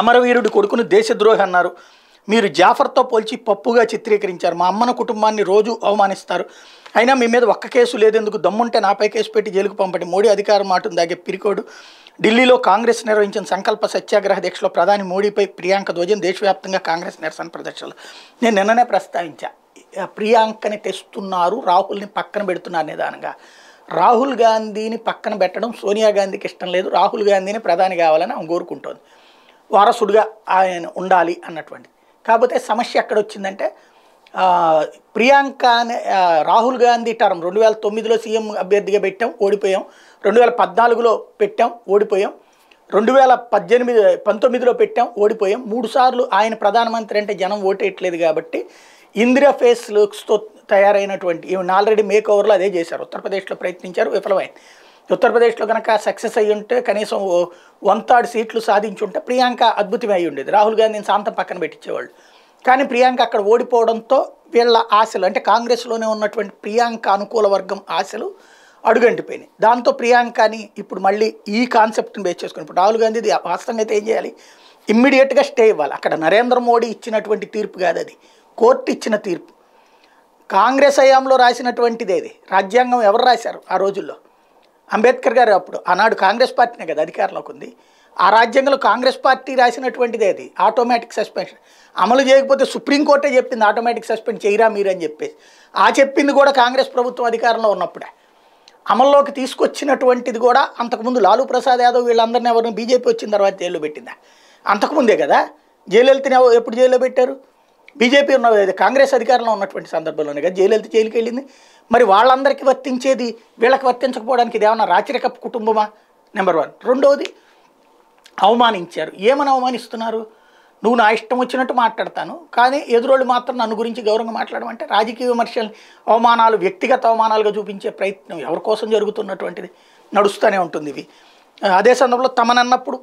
అమరవీరుడి కొడుకును దేశద్రోహి అన్నారు మీరు జాఫర్తో పోల్చి పప్పుగా చిత్రీకరించారు మా అమ్మను కుటుంబాన్ని రోజు అవమానిస్తారు అయినా మీ మీద ఒక్క కేసు లేదెందుకు దమ్ముంటే నాపై కేసు పెట్టి జైలుకు పంపండి మోడీ అధికారం మాట దాగే పిరికోడు ఢిల్లీలో కాంగ్రెస్ నిర్వహించిన సంకల్ప సత్యాగ్రహ దీక్షలో ప్రధాని మోడీపై ప్రియాంక ధ్వజం దేశవ్యాప్తంగా కాంగ్రెస్ నిరసన ప్రదర్శనలు నేను నిన్ననే ప్రస్తావించా ప్రియాంకని తెస్తున్నారు రాహుల్ని పక్కన పెడుతున్నారు నిదానంగా రాహుల్ గాంధీని పక్కన పెట్టడం సోనియా గాంధీకి ఇష్టం లేదు రాహుల్ గాంధీని ప్రధాని కావాలని ఆమె కోరుకుంటోంది వారసుడిగా ఆయన ఉండాలి అన్నటువంటి కాకపోతే సమస్య ఎక్కడ వచ్చిందంటే ప్రియాంక అనే రాహుల్ గాంధీ టర్మ్ రెండు వేల తొమ్మిదిలో సీఎం అభ్యర్థిగా పెట్టాం ఓడిపోయాం రెండు వేల పద్నాలుగులో పెట్టాం ఓడిపోయాం రెండు వేల పద్దెనిమిది పంతొమ్మిదిలో పెట్టాం ఓడిపోయాం మూడుసార్లు ఆయన ప్రధానమంత్రి అంటే జనం ఓటేయట్లేదు కాబట్టి ఇందిరా ఫేస్ లుక్స్తో తయారైనటువంటి ఈమెను ఆల్రెడీ మేక్ ఓవర్లో అదే చేశారు ఉత్తరప్రదేశ్లో ప్రయత్నించారు విఫలమైంది ఉత్తరప్రదేశ్లో కనుక సక్సెస్ అయ్యి ఉంటే కనీసం వన్ థర్డ్ సీట్లు సాధించి ఉంటే ప్రియాంక అద్భుతమై ఉండేది రాహుల్ గాంధీని సాంతం పక్కన పెట్టించేవాళ్ళు కానీ ప్రియాంక అక్కడ ఓడిపోవడంతో వీళ్ళ ఆశలు అంటే కాంగ్రెస్లోనే ఉన్నటువంటి ప్రియాంక అనుకూల వర్గం ఆశలు అడుగంటిపోయినాయి దాంతో ప్రియాంకని ఇప్పుడు మళ్ళీ ఈ కాన్సెప్ట్ని బేస్ చేసుకుని ఇప్పుడు రాహుల్ గాంధీది వాస్తవంగా అయితే ఏం చేయాలి ఇమ్మీడియట్గా స్టే ఇవ్వాలి అక్కడ నరేంద్ర మోడీ ఇచ్చినటువంటి తీర్పు కాదు అది కోర్టు ఇచ్చిన తీర్పు కాంగ్రెస్ హయాంలో రాసినటువంటిది అది రాజ్యాంగం ఎవరు రాశారు ఆ రోజుల్లో అంబేద్కర్ గారు అప్పుడు ఆనాడు కాంగ్రెస్ పార్టీనే కదా అధికారంలోకి ఉంది ఆ రాజ్యాంగంలో కాంగ్రెస్ పార్టీ రాసినటువంటిదే అది ఆటోమేటిక్ సస్పెన్షన్ అమలు చేయకపోతే సుప్రీంకోర్టే చెప్పింది ఆటోమేటిక్ సస్పెండ్ చేయరా మీరు అని చెప్పేసి ఆ చెప్పింది కూడా కాంగ్రెస్ ప్రభుత్వం అధికారంలో ఉన్నప్పుడే అమల్లోకి తీసుకొచ్చినటువంటిది కూడా అంతకుముందు లాలూ ప్రసాద్ యాదవ్ వీళ్ళందరినీ ఎవరిని బీజేపీ వచ్చిన తర్వాత జైల్లో పెట్టిందా అంతకుముందే కదా జైలలితని ఎప్పుడు జైల్లో పెట్టారు బీజేపీ ఉన్న కాంగ్రెస్ అధికారంలో ఉన్నటువంటి సందర్భంలోనే కదా జయలలిత జైలుకి వెళ్ళింది మరి వాళ్ళందరికీ వర్తించేది వీళ్ళకి వర్తించకపోవడానికి ఏమన్నా రాచరిక కుటుంబమా నెంబర్ వన్ రెండవది అవమానించారు ఏమని అవమానిస్తున్నారు నువ్వు నా ఇష్టం వచ్చినట్టు మాట్లాడతాను కానీ ఎదురోళ్ళు మాత్రం నన్ను గురించి గౌరవంగా మాట్లాడమంటే రాజకీయ విమర్శలు అవమానాలు వ్యక్తిగత అవమానాలుగా చూపించే ప్రయత్నం ఎవరి కోసం జరుగుతున్నటువంటిది నడుస్తూనే ఉంటుంది ఇవి అదే సందర్భంలో తమనన్నప్పుడు